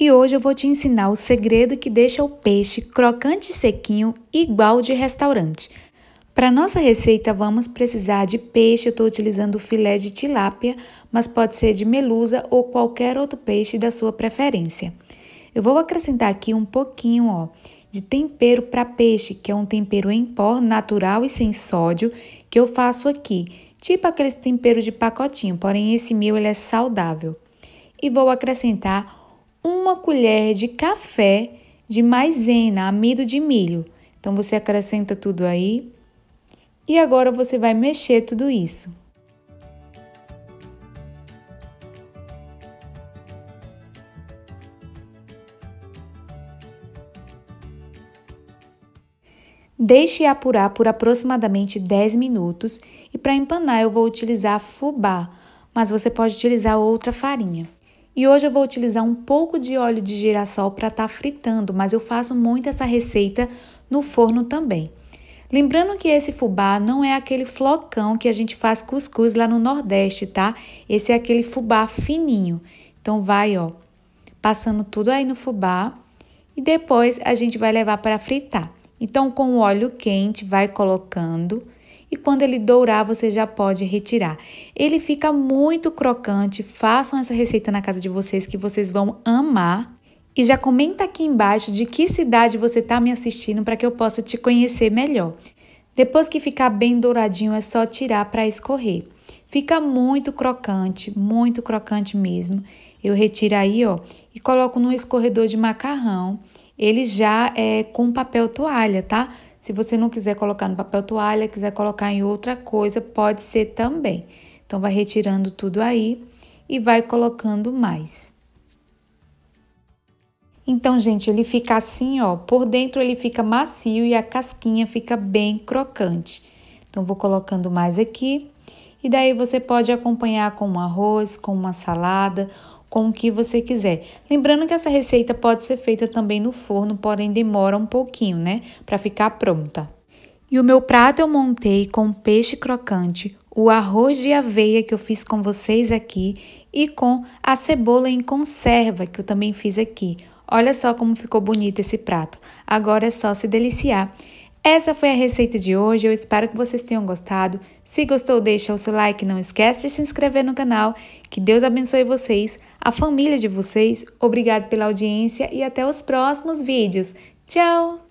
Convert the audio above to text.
E hoje eu vou te ensinar o segredo que deixa o peixe crocante e sequinho igual de restaurante. Para nossa receita vamos precisar de peixe, eu estou utilizando filé de tilápia, mas pode ser de melusa ou qualquer outro peixe da sua preferência. Eu vou acrescentar aqui um pouquinho ó, de tempero para peixe, que é um tempero em pó, natural e sem sódio, que eu faço aqui, tipo aqueles temperos de pacotinho, porém esse meu ele é saudável. E vou acrescentar uma colher de café de maisena, amido de milho. Então você acrescenta tudo aí e agora você vai mexer tudo isso. Deixe apurar por aproximadamente 10 minutos e para empanar eu vou utilizar fubá, mas você pode utilizar outra farinha. E hoje eu vou utilizar um pouco de óleo de girassol para estar tá fritando, mas eu faço muito essa receita no forno também. Lembrando que esse fubá não é aquele flocão que a gente faz cuscuz lá no Nordeste, tá? Esse é aquele fubá fininho. Então vai, ó, passando tudo aí no fubá e depois a gente vai levar para fritar. Então com o óleo quente vai colocando e quando ele dourar, você já pode retirar. Ele fica muito crocante. Façam essa receita na casa de vocês que vocês vão amar. E já comenta aqui embaixo de que cidade você está me assistindo para que eu possa te conhecer melhor. Depois que ficar bem douradinho, é só tirar para escorrer. Fica muito crocante, muito crocante mesmo. Eu retiro aí, ó, e coloco no escorredor de macarrão ele já é com papel toalha, tá? Se você não quiser colocar no papel toalha, quiser colocar em outra coisa, pode ser também. Então, vai retirando tudo aí e vai colocando mais. Então, gente, ele fica assim, ó. Por dentro ele fica macio e a casquinha fica bem crocante. Então, vou colocando mais aqui. E daí você pode acompanhar com um arroz, com uma salada com o que você quiser. Lembrando que essa receita pode ser feita também no forno, porém demora um pouquinho, né, para ficar pronta. E o meu prato eu montei com peixe crocante, o arroz de aveia que eu fiz com vocês aqui e com a cebola em conserva que eu também fiz aqui. Olha só como ficou bonito esse prato. Agora é só se deliciar. Essa foi a receita de hoje, eu espero que vocês tenham gostado. Se gostou, deixa o seu like, não esquece de se inscrever no canal. Que Deus abençoe vocês, a família de vocês. Obrigado pela audiência e até os próximos vídeos. Tchau!